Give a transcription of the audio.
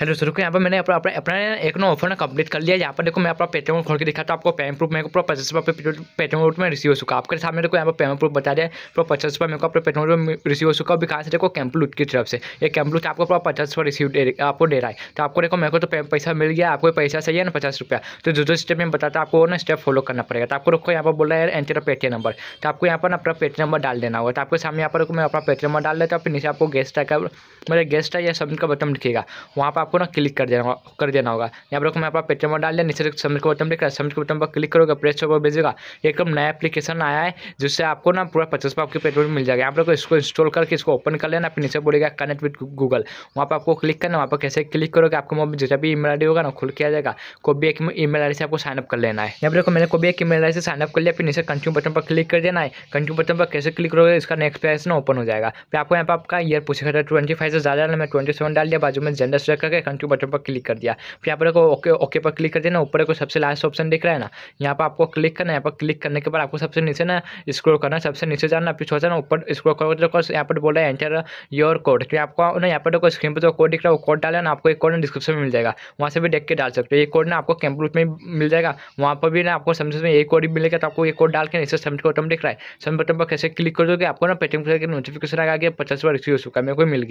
hello sir को यहाँ पर मैंने अपना अपना एक ना ऑफर ना कंप्लीट कर लिया यहाँ पर देखो मैं अपना पेटीएम खोल के दिखाता आपको पेमेंट प्रूफ मेरे को पूरा पचास रुपये पेटीएम रूट में रिसीव हो चुका आपके सामने देखो यहाँ पर पेमेंट प्रूफ बता दिया पूरा पचास रुपये मेरे को अपने पेटीएम में रिसीव हो चुका अभी कहाँ से देखो कैंपलूट की तरफ से ये कैंपलूट आपको पूरा पचास रुपये रिसीव आपको दे रहा है तो आपको देखो मेरे को तो पैसा मिल गया आपको पैसा चाहिए ना पचास रुपया तो जो जो स्टेप में बताता आपको वो ना स्टेप फॉलो करना पड़ेगा तो आपको देखो यहाँ पर बोला है एंटर पेटीएम नंबर तो आपको यहाँ पर अपना पेटीएम नंबर डाल देना होगा तो आपके सामने यहाँ पर मैं अपना पेटीएम नंबर डाल देता हूँ फिर नीचे आपको गेस्ट का मेरे गेस्ट है या सबमिट का बटन लिखेगा वहाँ पर आपको ना क्लिक कर देना कर देना होगा यहाँ पर मैं आपका पेटीएम डाल दिया नीचे सबमिट का बटन दिख रहा है सबमिट के बटन पर क्लिक करोगे प्रेस पर भेजेगा एकदम नया एप्लीकेशन आया है जिससे आपको ना पूरा पचास आपके पेटीएम मिल जाएगा आप लोग इसको इंस्टॉल करके इसको ओपन कर लेना फिर नीचे बोलेगा कनेक्ट विथ गूगल वहाँ पर आपको क्लिक करना वहाँ पर कैसे क्लिक करोगे आपको मोबाइल जैसा भी ई आई होगा ना खुल किया जाएगा को भी एक ई आई से आपको साइनअप कर लेना है यहाँ पर मैंने को भी एक ई मेल से साइनअप कर लिया फिर नीचे कंट्यू बटन पर क्लिक कर देना है कंट्यू बटन पर कैसे क्लिक करोगे इसका नेक्स्ट पेज ना ओपन हो जाएगा फिर आपको यहाँ पर आपका ईयर पूछेगा ट्वेंटी तो फाइव से ज़्यादा मैं ट्वेंटी सेवन डाल दिया बाजू में जेंडर सेलेक्ट करके है कंट्री बटन पर क्लिक कर दिया फिर यहाँ पर ओके ओके पर क्लिक कर देना ऊपर को सबसे लास्ट ऑप्शन दिख रहा है ना यहाँ पर आपको क्लिक करना यहाँ पर क्लिक करने के बाद आपको सबसे नीचे ना स्क्रोल करना सबसे नीचे जाना फिर सोचा ना ऊपर स्क्रोल करो यहाँ पर बोला है एंटर योर कोड फिर आपको ना यहाँ पर देखो स्क्रीन पर जो कोड दिख रहा है वो कोड डाले ना आपको एक कोड डिस्क्रिप्शन में मिल जाएगा वहाँ से भी देख के डाल सकते हो ये कोड ना आपको कैंप्रूट में मिल जाएगा वहाँ पर भी ना आपको समझ में एक कोड भी मिलेगा तो आपको एक कोड डाल के नीचे सबमिट का बटन दिख रहा है सबमिट बटन पर कैसे क्लिक कर दोगे आपको ना पेटीएम करके नोटिफिकेशन आ गया पचास बार रिसीव हो चुका है मेरे को मिल गया